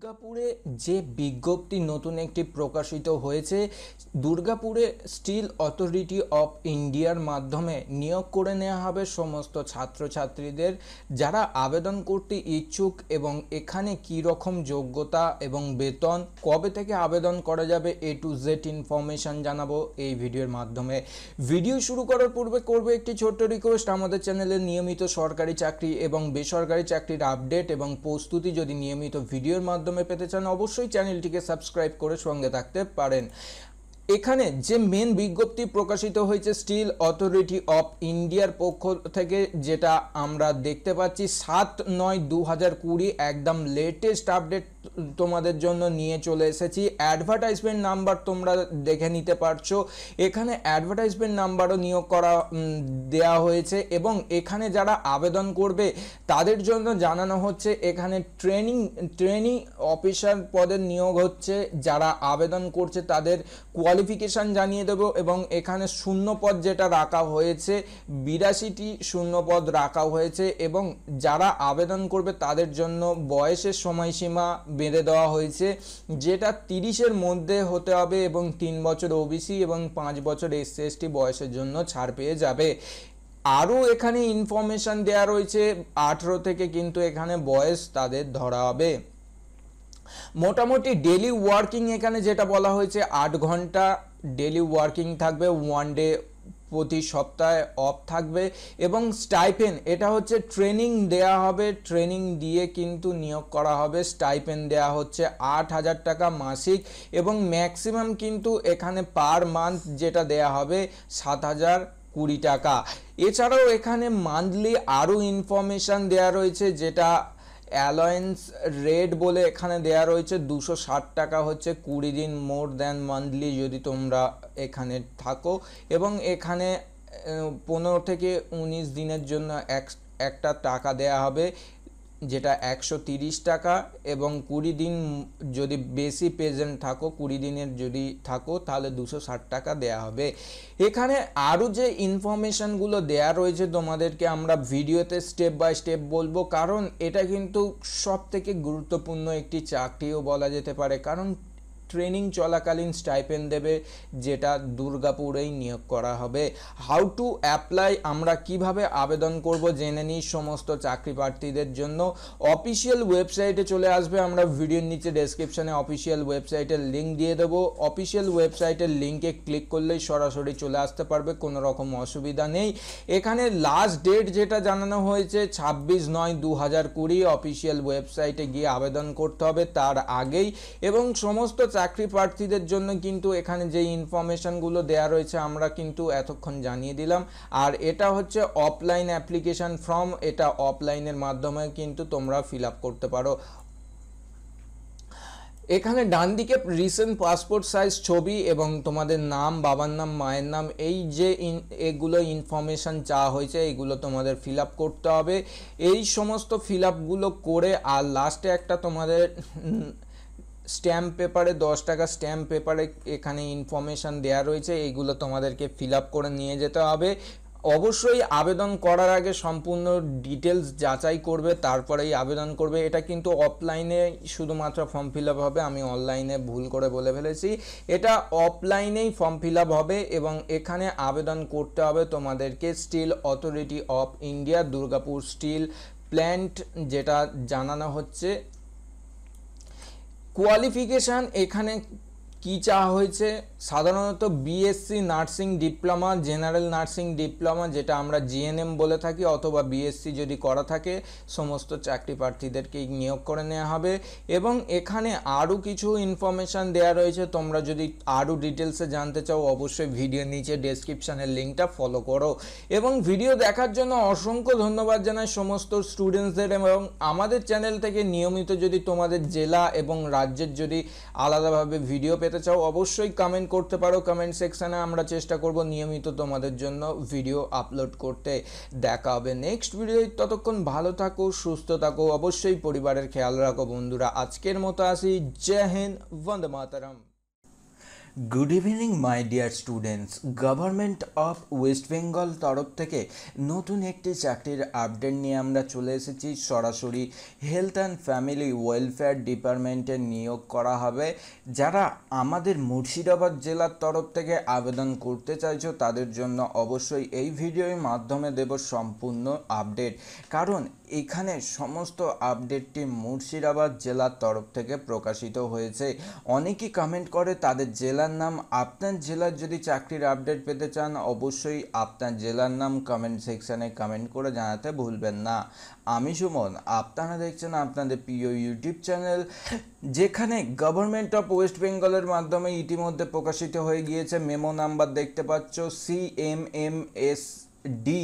দুর্গাপুরে যে বিজ্ঞপ্তি নতুন একটি প্রকাশিত হয়েছে দুর্গাপুরে স্টিল অথরিটি অফ ইন্ডিয়ার মাধ্যমে নিয়োগ করে নেওয়া হবে সমস্ত ছাত্রছাত্রীদের যারা আবেদন করতে ইচ্ছুক এবং এখানে কি রকম যোগ্যতা এবং বেতন কবে থেকে আবেদন করা যাবে এ টু জেড ইনফরমেশান জানাবো এই ভিডিওর মাধ্যমে ভিডিও শুরু করার পূর্বে করবে একটি ছোট্ট রিকোয়েস্ট আমাদের চ্যানেলে নিয়মিত সরকারি চাকরি এবং বেসরকারি চাকরির আপডেট এবং প্রস্তুতি যদি নিয়মিত ভিডিওর মাধ্যমে মাধ্যমে পেতে চান অবশ্যই চ্যানেলটিকে সাবস্ক্রাইব করে সঙ্গে থাকতে পারেন এখানে যে মেন বিজ্ঞপ্তি প্রকাশিত হয়েছে স্টিল অথরিটি অফ ইন্ডিয়ার পক্ষ থেকে যেটা আমরা দেখতে পাচ্ছি সাত নয় দু হাজার কুড়ি একদম লেটেস্ট আপডেট তোমাদের জন্য নিয়ে চলে এসেছি অ্যাডভার্টাইজমেন্ট নাম্বার তোমরা দেখে নিতে পারছো এখানে অ্যাডভার্টাইজমেন্ট নাম্বারও নিয়োগ করা দেয়া হয়েছে এবং এখানে যারা আবেদন করবে তাদের জন্য জানানো হচ্ছে এখানে ট্রেনিং ট্রেনিং অফিসার পদের নিয়োগ হচ্ছে যারা আবেদন করছে তাদের কোয়ালি ক্লারিফিকেশান জানিয়ে দেব এবং এখানে শূন্যপদ যেটা রাখা হয়েছে বিরাশিটি শূন্যপদ রাখা হয়েছে এবং যারা আবেদন করবে তাদের জন্য বয়সের সময়সীমা বেঁধে দেওয়া হয়েছে যেটা তিরিশের মধ্যে হতে হবে এবং তিন বছর ওবিসি এবং পাঁচ বছর এসসি এসটি বয়সের জন্য ছাড় পেয়ে যাবে আরও এখানে ইনফরমেশান দেওয়া রয়েছে আঠেরো থেকে কিন্তু এখানে বয়স তাদের ধরা হবে মোটামুটি ডেলি ওয়ার্কিং এখানে যেটা বলা হয়েছে আট ঘন্টা ডেলি ওয়ার্কিং থাকবে ওয়ান ডে প্রতি সপ্তাহে অফ থাকবে এবং স্টাইপেন এটা হচ্ছে ট্রেনিং দেয়া হবে ট্রেনিং দিয়ে কিন্তু নিয়োগ করা হবে স্টাইপেন দেয়া হচ্ছে আট হাজার টাকা মাসিক এবং ম্যাক্সিমাম কিন্তু এখানে পার মান্থ যেটা দেয়া হবে সাত হাজার কুড়ি টাকা এছাড়াও এখানে মান্থলি আরও ইনফরমেশান দেয়া রয়েছে যেটা অ্যালায়েন্স রেড বলে এখানে দেয়া রয়েছে দুশো ষাট টাকা হচ্ছে কুড়ি দিন মোর দ্যান মান্থলি যদি তোমরা এখানে থাকো এবং এখানে পনেরো থেকে উনিশ দিনের জন্য এক একটা টাকা দেয়া হবে যেটা একশো টাকা এবং কুড়ি দিন যদি বেশি পেজেন্ট থাকো কুড়ি দিনের যদি থাকো তাহলে দুশো টাকা দেয়া হবে এখানে আরও যে ইনফরমেশানগুলো দেয়া রয়েছে তোমাদেরকে আমরা ভিডিওতে স্টেপ বাই স্টেপ বলবো কারণ এটা কিন্তু সব থেকে গুরুত্বপূর্ণ একটি চাকরিও বলা যেতে পারে কারণ ট্রেনিং চলাকালীন স্টাইপেন্ড দেবে যেটা দুর্গাপুরেই নিয়োগ করা হবে হাউ টু অ্যাপ্লাই আমরা কিভাবে আবেদন করব জেনে নিই সমস্ত চাকরি প্রার্থীদের জন্য অফিসিয়াল ওয়েবসাইটে চলে আসবে আমরা ভিডিওর নিচে ডেসক্রিপশানে অফিসিয়াল ওয়েবসাইটের লিঙ্ক দিয়ে দেবো অফিসিয়াল ওয়েবসাইটের লিঙ্কে ক্লিক করলেই সরাসরি চলে আসতে পারবে কোনো রকম অসুবিধা নেই এখানে লাস্ট ডেট যেটা জানানো হয়েছে ছাব্বিশ নয় দু হাজার কুড়ি অফিসিয়াল ওয়েবসাইটে গিয়ে আবেদন করতে হবে তার আগেই এবং সমস্ত চাকরি প্রার্থীদের জন্য কিন্তু এখানে যে ইনফরমেশানগুলো দেয়া রয়েছে আমরা কিন্তু এতক্ষণ জানিয়ে দিলাম আর এটা হচ্ছে অফলাইন অ্যাপ্লিকেশান ফর্ম এটা অফলাইনের মাধ্যমে কিন্তু তোমরা ফিল করতে পারো এখানে ডান দিকে রিসেন্ট পাসপোর্ট সাইজ ছবি এবং তোমাদের নাম বাবার নাম মায়ের নাম এই যে এগুলো ইনফরমেশান চাওয়া হয়েছে এগুলো তোমাদের ফিল করতে হবে এই সমস্ত ফিল করে আর লাস্টে একটা তোমাদের স্ট্যাম্প পেপারে দশ টাকা স্ট্যাম্প পেপারে এখানে ইনফরমেশান দেওয়া রয়েছে এইগুলো তোমাদেরকে ফিল করে নিয়ে যেতে হবে অবশ্যই আবেদন করার আগে সম্পূর্ণ ডিটেলস যাচাই করবে তারপরেই আবেদন করবে এটা কিন্তু অফলাইনে শুধুমাত্র ফর্ম ফিল হবে আমি অনলাইনে ভুল করে বলে ফেলেছি এটা অফলাইনেই ফর্ম ফিল হবে এবং এখানে আবেদন করতে হবে তোমাদেরকে steel authority of India Durgapur steel plant যেটা জানানো হচ্ছে কোয়ালিফিকেশান এখানে কি চাওয়া হয়েছে সাধারণত BSc nursing diploma general nursing diploma যেটা আমরা জিএনএম বলে থাকি অথবা বিএসসি যদি করা থাকে সমস্ত চাকরি প্রার্থীদেরকেই নিয়োগ করে নেওয়া হবে এবং এখানে আরও কিছু ইনফরমেশান দেওয়া রয়েছে তোমরা যদি আরও ডিটেলসে জানতে চাও অবশ্যই ভিডিও নিচে ডেসক্রিপশানের লিঙ্কটা ফলো করো এবং ভিডিও দেখার জন্য অসংখ্য ধন্যবাদ জানাই সমস্ত স্টুডেন্টসদের এবং আমাদের চ্যানেল থেকে নিয়মিত যদি তোমাদের জেলা এবং রাজ্যের যদি আলাদাভাবে ভিডিও পেতে যেতে চাও অবশ্যই কমেন্ট করতে পারো কমেন্ট সেকশানে আমরা চেষ্টা করব নিয়মিত তোমাদের জন্য ভিডিও আপলোড করতে দেখা হবে নেক্সট ভিডিও ততক্ষণ ভালো থাকো সুস্থ থাকো অবশ্যই পরিবারের খেয়াল রাখো বন্ধুরা আজকের মতো আসি জয় হিন্দ বন্দে মাতারাম good evening my dear students government of West Bengal তরফ থেকে নতুন একটি চাকরির আপডেট নিয়ে আমরা চলে এসেছি সরাসরি হেলথ অ্যান্ড ফ্যামিলি ওয়েলফেয়ার ডিপার্টমেন্টে নিয়োগ করা হবে যারা আমাদের মুর্শিদাবাদ জেলার তরফ থেকে আবেদন করতে চাইছো তাদের জন্য অবশ্যই এই ভিডিওর মাধ্যমে দেব সম্পূর্ণ আপডেট কারণ এখানে সমস্ত আপডেটটি মুর্শিদাবাদ জেলার তরফ থেকে প্রকাশিত হয়েছে অনেকেই কমেন্ট করে তাদের জেলার নাম আপনার জেলার যদি চাকরির আপডেট পেতে চান অবশ্যই আপনার জেলার নাম কমেন্ট সেকশানে কমেন্ট করে জানাতে ভুলবেন না আমি সুমন আপনারা দেখছেন আপনাদের প্রিয় ইউটিউব চ্যানেল যেখানে গভর্নমেন্ট অফ ওয়েস্ট বেঙ্গলের মাধ্যমে ইতিমধ্যে প্রকাশিত হয়ে গিয়েছে মেমো নাম্বার দেখতে পাচ্ছ C M M S D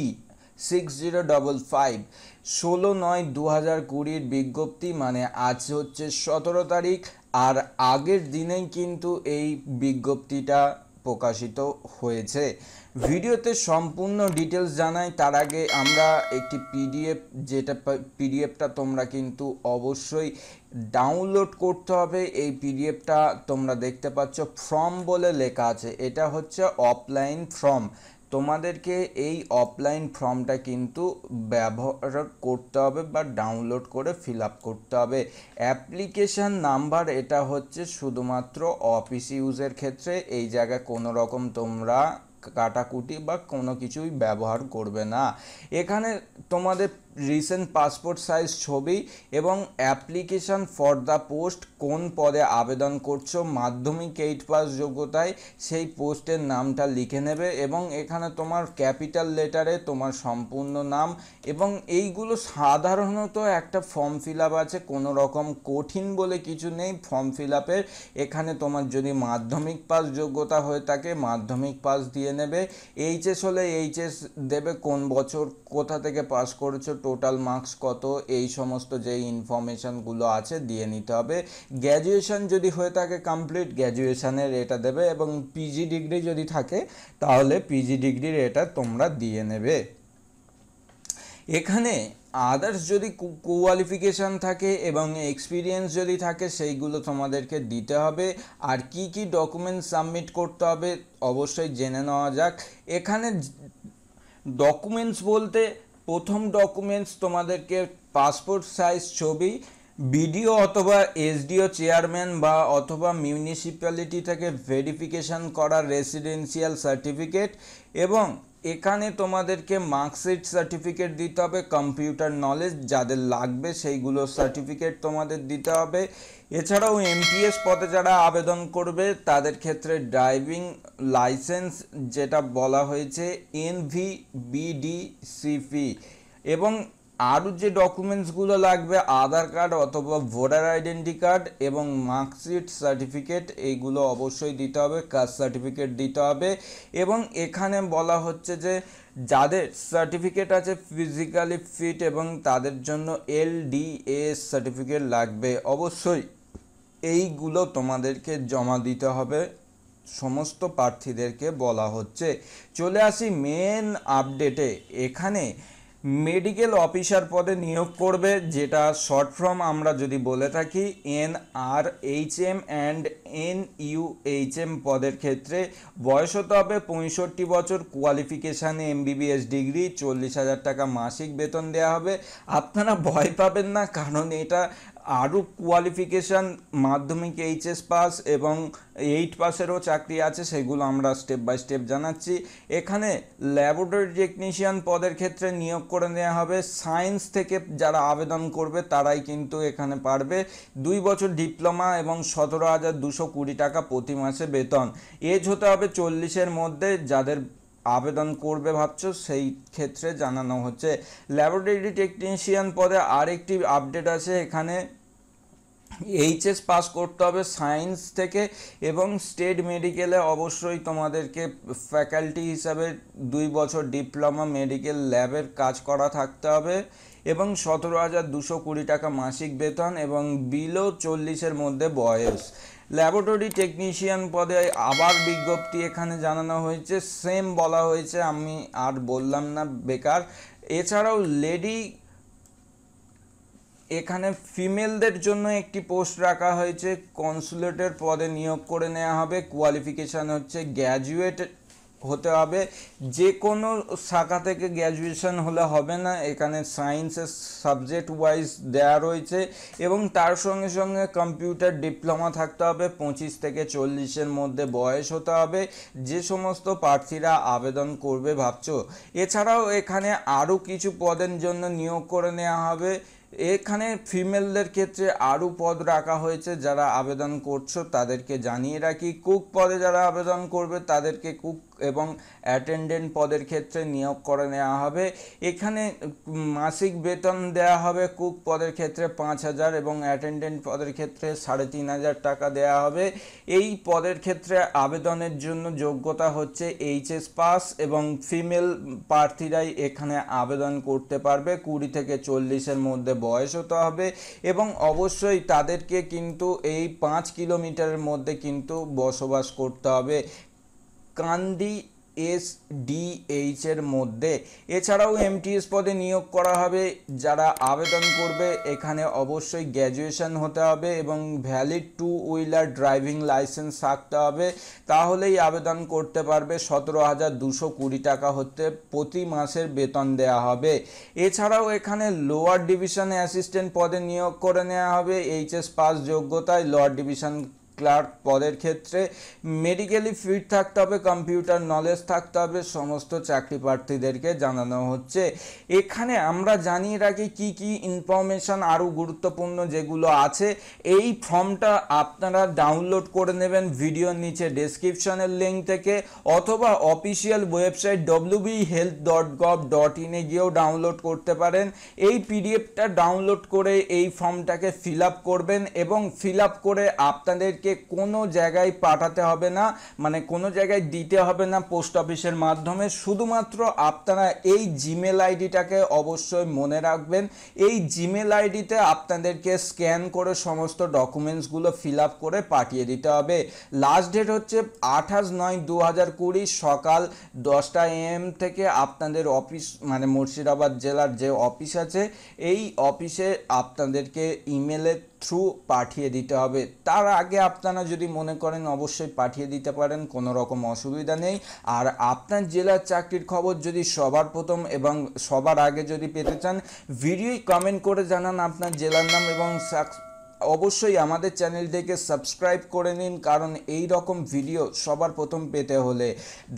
six zero double five ষোলো নয় দু হাজার কুড়ির বিজ্ঞপ্তি মানে আজ হচ্ছে সতেরো তারিখ আর আগের দিনেই কিন্তু এই বিজ্ঞপ্তিটা প্রকাশিত হয়েছে ভিডিওতে সম্পূর্ণ ডিটেলস জানাই তার আগে আমরা একটি পিডিএফ যেটা পিডিএফটা তোমরা কিন্তু অবশ্যই ডাউনলোড করতে হবে এই পিডিএফটা তোমরা দেখতে পাচ্ছ ফর্ম বলে লেখা আছে এটা হচ্ছে অফলাইন ফর্ম তোমাদেরকে এই অফলাইন ফর্মটা কিন্তু ব্যবহার করতে হবে বা ডাউনলোড করে ফিল আপ করতে হবে অ্যাপ্লিকেশান নাম্বার এটা হচ্ছে শুধুমাত্র অফিস ইউজের ক্ষেত্রে এই জায়গায় কোনো রকম তোমরা কাটাকুটি বা কোনো কিছুই ব্যবহার করবে না এখানে তোমাদের রিসেন্ট পাসপোর্ট সাইজ ছবি এবং অ্যাপ্লিকেশান ফর দ্য পোস্ট কোন পদে আবেদন করছো মাধ্যমিক এইট পাস যোগ্যতায় সেই পোস্টের নামটা লিখে নেবে এবং এখানে তোমার ক্যাপিটাল লেটারে তোমার সম্পূর্ণ নাম এবং এইগুলো সাধারণত একটা ফর্ম ফিল আপ আছে কোনো রকম কঠিন বলে কিছু নেই ফর্ম ফিল আপের এখানে তোমার যদি মাধ্যমিক পাস যোগ্যতা হয়ে থাকে মাধ্যমিক পাস দিয়ে নেবে এইচএস হলে এইচএস দেবে কোন বছর কোথা থেকে পাস করেছো টোটাল মার্কস কত এই সমস্ত যে ইনফরমেশানগুলো আছে দিয়ে নিতে হবে গ্র্যাজুয়েশান যদি হয়ে থাকে কমপ্লিট গ্র্যাজুয়েশানের এটা দেবে এবং পিজি ডিগ্রি যদি থাকে তাহলে পিজি ডিগ্রির এটা তোমরা দিয়ে নেবে এখানে আদার্স যদি কোয়ালিফিকেশান থাকে এবং এক্সপিরিয়েন্স যদি থাকে সেইগুলো তোমাদেরকে দিতে হবে আর কি কি ডকুমেন্ট সাবমিট করতে হবে অবশ্যই জেনে নেওয়া যাক এখানে ডকুমেন্টস বলতে প্রথম ডকুমেন্টস তোমাদেরকে পাসপোর্ট সাইজ ছবি বিডিও অথবা এসডিও চেয়ারম্যান বা অথবা মিউনিসিপ্যালিটি থেকে ভেরিফিকেশান করা রেসিডেন্সিয়াল সার্টিফিকেট এবং এখানে তোমাদেরকে মার্কশিট সার্টিফিকেট দিতে হবে কম্পিউটার নলেজ যাদের লাগবে সেইগুলো সার্টিফিকেট তোমাদের দিতে হবে এছাড়াও এমটিএস পদে যারা আবেদন করবে তাদের ক্ষেত্রে ড্রাইভিং লাইসেন্স যেটা বলা হয়েছে এনভি বিডিসিপি এবং আরও যে ডকুমেন্টসগুলো লাগবে আধার কার্ড অথবা ভোটার আইডেন্টি কার্ড এবং মার্কশিট সার্টিফিকেট এইগুলো অবশ্যই দিতে হবে কাস্ট সার্টিফিকেট দিতে হবে এবং এখানে বলা হচ্ছে যে যাদের সার্টিফিকেট আছে ফিজিক্যালি ফিট এবং তাদের জন্য এলডিএস সার্টিফিকেট লাগবে অবশ্যই এইগুলো তোমাদেরকে জমা দিতে হবে সমস্ত প্রার্থীদেরকে বলা হচ্ছে চলে আসি মেন আপডেটে এখানে মেডিকেল অফিসার পদে নিয়োগ করবে যেটা শর্ট ফর্ম আমরা যদি বলে থাকি N R H M and N U H M পদের ক্ষেত্রে বয়স হতে হবে পঁয়ষট্টি বছর কোয়ালিফিকেশানে এমবিবিএস ডিগ্রি চল্লিশ হাজার টাকা মাসিক বেতন দেওয়া হবে আপনারা ভয় পাবেন না কারণ এটা আরও কোয়ালিফিকেশান মাধ্যমিক এইচএস পাস এবং এইট পাসেরও চাকরি আছে সেগুলো আমরা স্টেপ বাই স্টেপ জানাচ্ছি এখানে ল্যাবরেটরি টেকনিশিয়ান পদের ক্ষেত্রে নিয়োগ করে নেওয়া হবে সায়েন্স থেকে যারা আবেদন করবে তারাই কিন্তু এখানে পারবে দুই বছর ডিপ্লোমা এবং সতেরো হাজার দুশো কুড়ি টাকা প্রতি মাসে বেতন এজ হতে হবে চল্লিশের মধ্যে যাদের আবেদন করবে ভাবছো সেই ক্ষেত্রে জানানো হচ্ছে ল্যাবরেটরি টেকনিশিয়ান পদে আরেকটি আপডেট আছে এখানে এইচএস পাস করতে হবে সায়েন্স থেকে এবং স্টেট মেডিকেলে অবশ্যই তোমাদেরকে ফ্যাকাল্টি হিসাবে দুই বছর ডিপ্লোমা মেডিকেল ল্যাবের কাজ করা থাকতে হবে এবং সতেরো হাজার দুশো কুড়ি টাকা মাসিক বেতন এবং বিলো চল্লিশের মধ্যে বয়স ল্যাবরেটরি টেকনিশিয়ান পদে আবার বিজ্ঞপ্তি এখানে জানানো হয়েছে সেম বলা হয়েছে আমি আর বললাম না বেকার এছাড়াও লেডি এখানে ফিমেলদের জন্য একটি পোস্ট রাখা হয়েছে কনসুলেটের পদে নিয়োগ করে নেওয়া হবে কোয়ালিফিকেশান হচ্ছে গ্র্যাজুয়েট হতে হবে যে কোনো শাখা থেকে গ্র্যাজুয়েশন হলে হবে না এখানে সায়েন্সের সাবজেক্ট ওয়াইজ দেয়া রয়েছে এবং তার সঙ্গে সঙ্গে কম্পিউটার ডিপ্লোমা থাকতে হবে পঁচিশ থেকে চল্লিশের মধ্যে বয়স হতে হবে যে সমস্ত প্রার্থীরা আবেদন করবে ভাবছ এছাড়াও এখানে আরও কিছু পদের জন্য নিয়োগ করে নেওয়া হবে এখানে ফিমেলদের ক্ষেত্রে আরও পদ রাখা হয়েছে যারা আবেদন করছো তাদেরকে জানিয়ে রাখি কুক পদে যারা আবেদন করবে তাদেরকে কুক এবং অ্যাটেন্ডেন্ট পদের ক্ষেত্রে নিয়োগ করে নেওয়া হবে এখানে মাসিক বেতন দেওয়া হবে কুক পদের ক্ষেত্রে পাঁচ হাজার এবং অ্যাটেন্ডেন্ট পদের ক্ষেত্রে সাড়ে তিন হাজার টাকা দেওয়া হবে এই পদের ক্ষেত্রে আবেদনের জন্য যোগ্যতা হচ্ছে এইচএস পাস এবং ফিমেল প্রার্থীরাই এখানে আবেদন করতে পারবে কুড়ি থেকে চল্লিশের মধ্যে বয়স হতে হবে এবং অবশ্যই তাদেরকে কিন্তু এই পাঁচ কিলোমিটারের মধ্যে কিন্তু বসবাস করতে হবে কান্দি এস ডিএইচ মধ্যে এছাড়াও এমটিএস পদে নিয়োগ করা হবে যারা আবেদন করবে এখানে অবশ্যই গ্র্যাজুয়েশন হতে হবে এবং valid two wheeler driving licence থাকতে হবে তাহলেই আবেদন করতে পারবে সতেরো হাজার দুশো কুড়ি টাকা হতে প্রতি মাসের বেতন দেয়া হবে এছাড়াও এখানে লোয়ার ডিভিশন অ্যাসিস্ট্যান্ট পদে নিয়োগ করে নেওয়া হবে এইচএস পাস যোগ্যতায় লোয়ার ডিভিশন ক্লার্ক পদের ক্ষেত্রে মেডিকেলি ফিট থাকতে হবে কম্পিউটার নলেজ থাকতে হবে সমস্ত চাকরি প্রার্থীদেরকে জানানো হচ্ছে এখানে আমরা জানিয়ে রাখি কি কি ইনফরমেশান আরও গুরুত্বপূর্ণ যেগুলো আছে এই ফর্মটা আপনারা ডাউনলোড করে নেবেন ভিডিওর নিচে ডেসক্রিপশানের লিঙ্ক থেকে অথবা official website WB health dot gov dot ইনে গিয়েও ডাউনলোড করতে পারেন এই পিডিএফটা ডাউনলোড করে এই ফর্মটাকে ফিল আপ করবেন এবং ফিল আপ করে আপনাদেরকে আপনাদেরকে কোনো জায়গায় পাঠাতে হবে না মানে কোনো জায়গায় দিতে হবে না পোস্ট অফিসের মাধ্যমে শুধুমাত্র আপনারা এই জিমেল আইডিটাকে অবশ্যই মনে রাখবেন এই জিমেল আইডিতে আপনাদেরকে স্ক্যান করে সমস্ত ডকুমেন্টসগুলো ফিল আপ করে পাঠিয়ে দিতে হবে লাস্ট ডেট হচ্ছে আঠাশ নয় দু হাজার কুড়ি সকাল দশটা এম থেকে আপনাদের অফিস মানে মুর্শিদাবাদ জেলার যে অফিস আছে এই অফিসে আপনাদেরকে ইমেলের থ্রু পাঠিয়ে দিতে হবে তার আগে আপনারা যদি মনে করেন অবশ্যই পাঠিয়ে দিতে পারেন কোনো রকম অসুবিধা নেই আর আপনার জেলার চাকরির খবর যদি সবার প্রথম এবং সবার আগে যদি পেতে চান ভিডিওই কমেন্ট করে জানান আপনার জেলার নাম এবং অবশ্যই আমাদের চ্যানেলটিকে সাবস্ক্রাইব করে নিন কারণ এই রকম ভিডিও সবার প্রথম পেতে হলে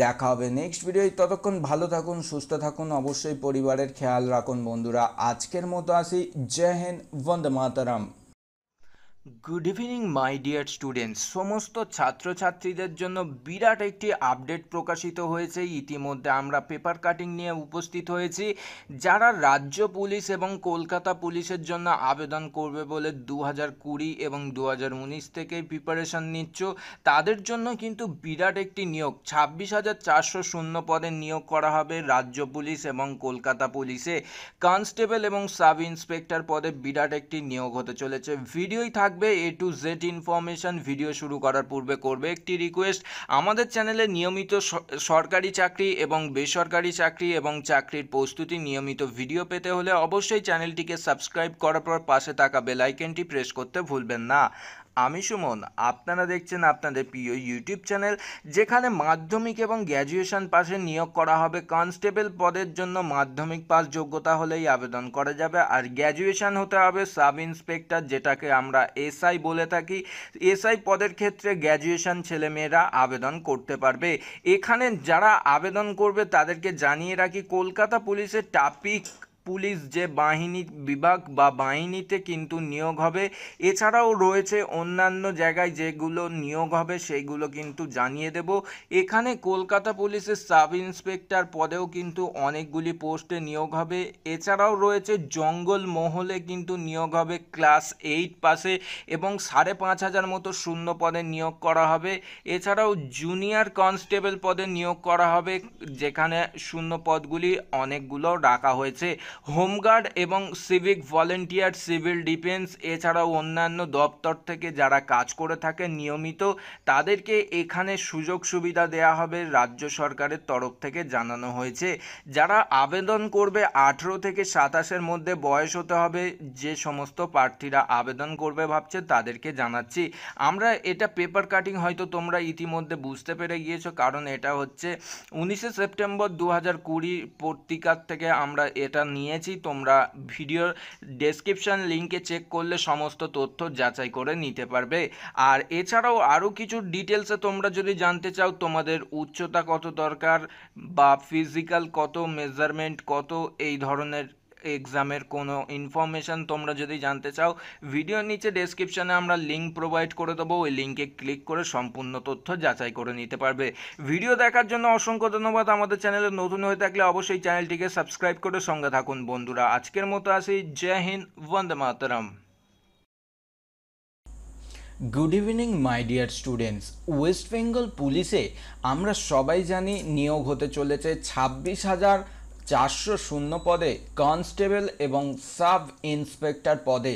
দেখা হবে নেক্সট ভিডিওয় ততক্ষণ ভালো থাকুন সুস্থ থাকুন অবশ্যই পরিবারের খেয়াল রাখুন বন্ধুরা আজকের মতো আসি জয় হিন্দ বন্দে মাতারাম good evening my dear students সমস্ত ছাত্রছাত্রীদের জন্য বিরাট একটি আপডেট প্রকাশিত হয়েছে ইতিমধ্যে আমরা পেপার কাটিং নিয়ে উপস্থিত হয়েছি যারা রাজ্য পুলিশ এবং কলকাতা পুলিশের জন্য আবেদন করবে বলে দু হাজার কুড়ি এবং দু হাজার উনিশ থেকে প্রিপারেশান নিচ্ছ তাদের জন্য কিন্তু বিরাট একটি নিয়োগ ছাব্বিশ হাজার চারশো শূন্য পদে নিয়োগ করা হবে রাজ্য পুলিশ এবং কলকাতা পুলিশে কনস্টেবল এবং সাব ইন্সপেক্টর পদে বিরাট একটি নিয়োগ হতে চলেছে ভিডিওই থাকবে থাকবে A to Z information video শুরু করার পূর্বে করবে একটি রিকোয়েস্ট আমাদের চ্যানেলে নিয়মিত সরকারি চাকরি এবং বেসরকারি চাকরি এবং চাকরির প্রস্তুতি নিয়মিত ভিডিও পেতে হলে অবশ্যই চ্যানেলটিকে সাবস্ক্রাইব করার পর পাশে থাকা বেলাইকেনটি প্রেস করতে ভুলবেন না আমি সুমন আপনারা দেখছেন আপনাদের প্রিয় ইউটিউব চ্যানেল যেখানে মাধ্যমিক এবং গ্র্যাজুয়েশন পাশে নিয়োগ করা হবে কনস্টেবল পদের জন্য মাধ্যমিক পাস যোগ্যতা হলেই আবেদন করা যাবে আর গ্র্যাজুয়েশন হতে হবে সাব ইন্সপেক্টর যেটাকে আমরা এসআই বলে থাকি এসআই পদের ক্ষেত্রে গ্র্যাজুয়েশন ছেলেমেয়েরা আবেদন করতে পারবে এখানে যারা আবেদন করবে তাদেরকে জানিয়ে রাখি কলকাতা পুলিশের ট্রাফিক পুলিশ যে বাহিনী বিভাগ বা বাহিনীতে কিন্তু নিয়োগ হবে এছাড়াও রয়েছে অন্যান্য জায়গায় যেগুলো নিয়োগ হবে সেইগুলো কিন্তু জানিয়ে দেব এখানে কলকাতা পুলিশের সাব ইন্সপেক্টর পদেও কিন্তু অনেকগুলি পোস্টে নিয়োগ হবে এছাড়াও রয়েছে জঙ্গল মহলে কিন্তু নিয়োগ হবে ক্লাস এইট পাসে এবং সাড়ে পাঁচ হাজার মতো শূন্য পদে নিয়োগ করা হবে এছাড়াও জুনিয়র কনস্টেবল পদে নিয়োগ করা হবে যেখানে শূন্য পদগুলি অনেকগুলো রাখা হয়েছে হোমগার্ড এবং সিভিক ভলেন্টিয়ার সিভিল ডিফেন্স এছাড়াও অন্যান্য দপ্তর থেকে যারা কাজ করে থাকে নিয়মিত তাদেরকে এখানে সুযোগ সুবিধা দেয়া হবে রাজ্য সরকারের তরফ থেকে জানানো হয়েছে যারা আবেদন করবে আঠেরো থেকে সাতাশের মধ্যে বয়স হতে হবে যে সমস্ত প্রার্থীরা আবেদন করবে ভাবছে তাদেরকে জানাচ্ছি আমরা এটা পেপার কাটিং হয়তো তোমরা ইতিমধ্যে বুঝতে পেরে গিয়েছো কারণ এটা হচ্ছে উনিশে সেপ্টেম্বর দু হাজার কুড়ি পত্রিকার থেকে আমরা এটা নিয়ে নিয়েছি তোমরা ভিডিও ডেসক্রিপশান লিঙ্কে চেক করলে সমস্ত তথ্য যাচাই করে নিতে পারবে আর এছাড়াও আরও কিছু ডিটেলসে তোমরা যদি জানতে চাও তোমাদের উচ্চতা কত দরকার বা ফিজিক্যাল কত মেজারমেন্ট কত এই ধরনের এক্সামের কোনো ইনফরমেশান তোমরা যদি জানতে চাও ভিডিওর নিচে ডেসক্রিপশানে আমরা লিঙ্ক প্রোভাইড করে দেবো ওই লিঙ্কে ক্লিক করে সম্পূর্ণ তথ্য যাচাই করে নিতে পারবে ভিডিও দেখার জন্য অসংখ্য ধন্যবাদ আমাদের চ্যানেলে নতুন হয়ে থাকলে অবশ্যই চ্যানেলটিকে সাবস্ক্রাইব করে সঙ্গে থাকুন বন্ধুরা আজকের মতো আসি জয় হিন্দ বন্দে মাতরম good evening my dear students West Bengal পুলিশে আমরা সবাই জানি নিয়োগ হতে চলেছে ছাব্বিশ হাজার চারশো শূন্য পদে কনস্টেবল এবং সাব ইন্সপেক্টর পদে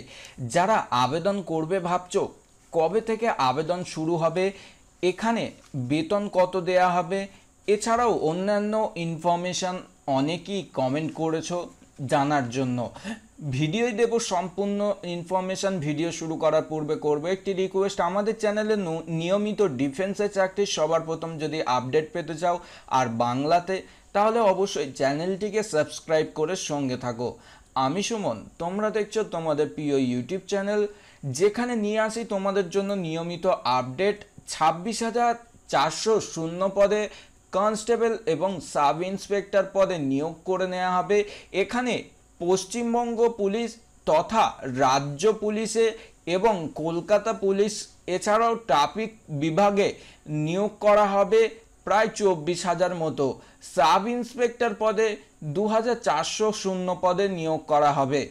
যারা আবেদন করবে ভাবছ কবে থেকে আবেদন শুরু হবে এখানে বেতন কত দেয়া হবে এছাড়াও অন্যান্য ইনফরমেশান অনেকেই কমেন্ট করেছো জানার জন্য ভিডিও দেব সম্পূর্ণ ইনফরমেশান ভিডিও শুরু করার পূর্বে করবো একটি রিকোয়েস্ট আমাদের চ্যানেলে নিয়মিত ডিফেন্সের চাকরির সবার প্রথম যদি আপডেট পেতে চাও আর বাংলাতে তাহলে অবশ্যই চ্যানেলটিকে সাবস্ক্রাইব করে সঙ্গে থাকো আমি সুমন তোমরা দেখছো তোমাদের প্রিয় ইউটিউব চ্যানেল যেখানে নিয়ে আসি তোমাদের জন্য নিয়মিত আপডেট ছাব্বিশ হাজার চারশো শূন্য পদে কনস্টেবল এবং সাব ইন্সপেক্টর পদে নিয়োগ করে নেওয়া হবে এখানে পশ্চিমবঙ্গ পুলিশ তথা রাজ্য পুলিশে এবং কলকাতা পুলিশ এছাড়াও ট্রাফিক বিভাগে নিয়োগ করা হবে প্রায় চব্বিশ হাজার মতো সাব ইন্সপেক্টর পদে দু হাজার চারশো শূন্য পদে নিয়োগ করা হবে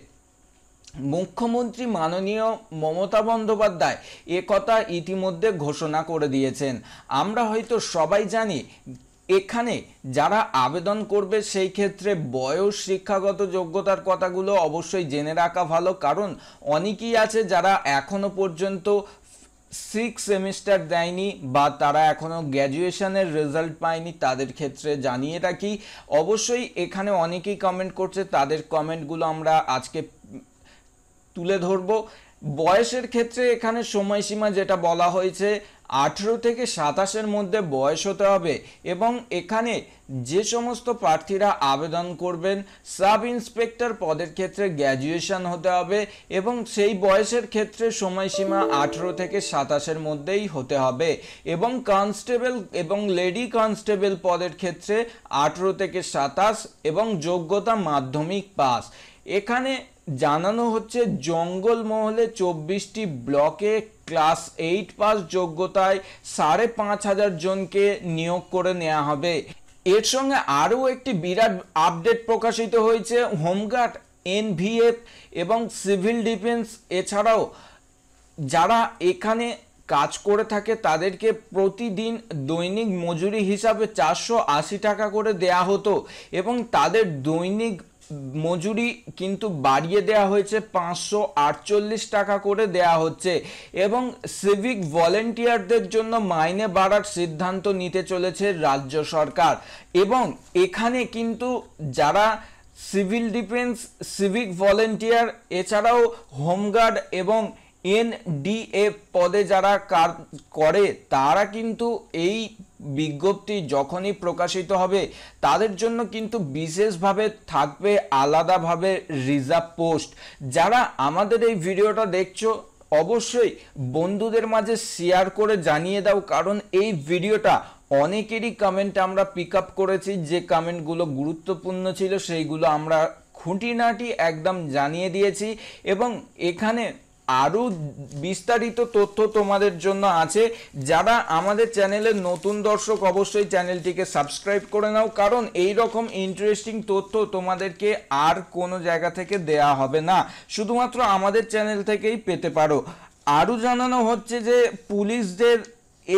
মুখ্যমন্ত্রী মাননীয় মমতা বন্দ্যোপাধ্যায় একথা ইতিমধ্যে ঘোষণা করে দিয়েছেন আমরা হয়তো সবাই জানি এখানে যারা আবেদন করবে সেই ক্ষেত্রে বয়স শিক্ষাগত যোগ্যতার কথাগুলো অবশ্যই জেনে রাখা ভালো কারণ অনেকেই আছে যারা এখনো পর্যন্ত সিক্স সেমিস্টার দেয়নি বা তারা এখনও গ্র্যাজুয়েশনের রেজাল্ট পায়নি তাদের ক্ষেত্রে জানিয়ে রাখি অবশ্যই এখানে অনেকেই কমেন্ট করছে তাদের কমেন্টগুলো আমরা আজকে তুলে ধরবো বয়সের ক্ষেত্রে এখানে সময়সীমা যেটা বলা হয়েছে আঠেরো থেকে সাতাশের মধ্যে বয়স হতে হবে এবং এখানে যে সমস্ত প্রার্থীরা আবেদন করবেন সাব ইন্সপেক্টর পদের ক্ষেত্রে গ্র্যাজুয়েশন হতে হবে এবং সেই বয়সের ক্ষেত্রে সময়সীমা আঠেরো থেকে সাতাশের মধ্যেই হতে হবে এবং কনস্টেবল এবং লেডি কনস্টেবল পদের ক্ষেত্রে আঠেরো থেকে সাতাশ এবং যোগ্যতা মাধ্যমিক পাস এখানে জানানো হচ্ছে জঙ্গলমহলে চব্বিশটি ব্লকে ক্লাস এইট পাস যোগ্যতায় সাড়ে পাঁচ হাজার জনকে নিয়োগ করে নেওয়া হবে এর সঙ্গে আরও একটি বিরাট আপডেট প্রকাশিত হয়েছে হোমগার্ড এনভিএফ এবং সিভিল ডিফেন্স এছাড়াও যারা এখানে কাজ করে থাকে তাদেরকে প্রতিদিন দৈনিক মজুরি হিসাবে চারশো আশি টাকা করে দেয়া হতো এবং তাদের দৈনিক মজুরি কিন্তু বাড়িয়ে দেয়া হয়েছে পাঁচশো আটচল্লিশ টাকা করে দেয়া হচ্ছে এবং সিভিক ভলেন্টিয়ারদের জন্য মাইনে বাড়ার সিদ্ধান্ত নিতে চলেছে রাজ্য সরকার এবং এখানে কিন্তু যারা সিভিল ডিফেন্স সিভিক ভলেন্টিয়ার এছাড়াও হোমগার্ড এবং এনডিএ পদে যারা কার করে তারা কিন্তু এই বিজ্ঞপ্তি যখনই প্রকাশিত হবে তাদের জন্য কিন্তু বিশেষভাবে থাকবে আলাদাভাবে রিজার্ভ পোস্ট যারা আমাদের এই ভিডিওটা দেখছো অবশ্যই বন্ধুদের মাঝে শেয়ার করে জানিয়ে দাও কারণ এই ভিডিওটা অনেকেরই কমেন্ট আমরা পিক আপ করেছি যে কমেন্টগুলো গুরুত্বপূর্ণ ছিল সেইগুলো আমরা খুঁটিনাটি একদম জানিয়ে দিয়েছি এবং এখানে আরও বিস্তারিত তথ্য তোমাদের জন্য আছে যারা আমাদের চ্যানেলের নতুন দর্শক অবশ্যই চ্যানেলটিকে সাবস্ক্রাইব করে নাও কারণ এই রকম ইন্টারেস্টিং তথ্য তোমাদেরকে আর কোনো জায়গা থেকে দেয়া হবে না শুধুমাত্র আমাদের চ্যানেল থেকেই পেতে পারো আরও জানানো হচ্ছে যে পুলিশদের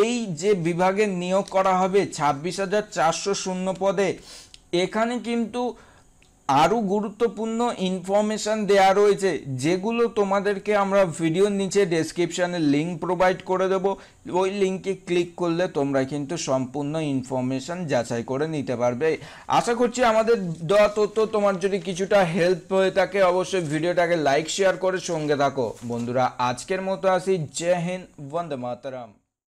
এই যে বিভাগে নিয়োগ করা হবে ছাব্বিশ হাজার চারশো শূন্য পদে এখানে কিন্তু আরও গুরুত্বপূর্ণ ইনফরমেশান দেয়া রয়েছে যেগুলো তোমাদেরকে আমরা ভিডিওর নিচে ডেসক্রিপশানে লিঙ্ক প্রোভাইড করে দেবো ওই লিঙ্কে ক্লিক করলে তোমরা কিন্তু সম্পূর্ণ ইনফরমেশান যাচাই করে নিতে পারবে আশা করছি আমাদের দেওয়া তথ্য তোমার যদি কিছুটা হেল্প হয়ে থাকে অবশ্যই ভিডিওটাকে লাইক শেয়ার করে সঙ্গে থাকো বন্ধুরা আজকের মতো আসি জয় হিন্দ বন্দে মাতারাম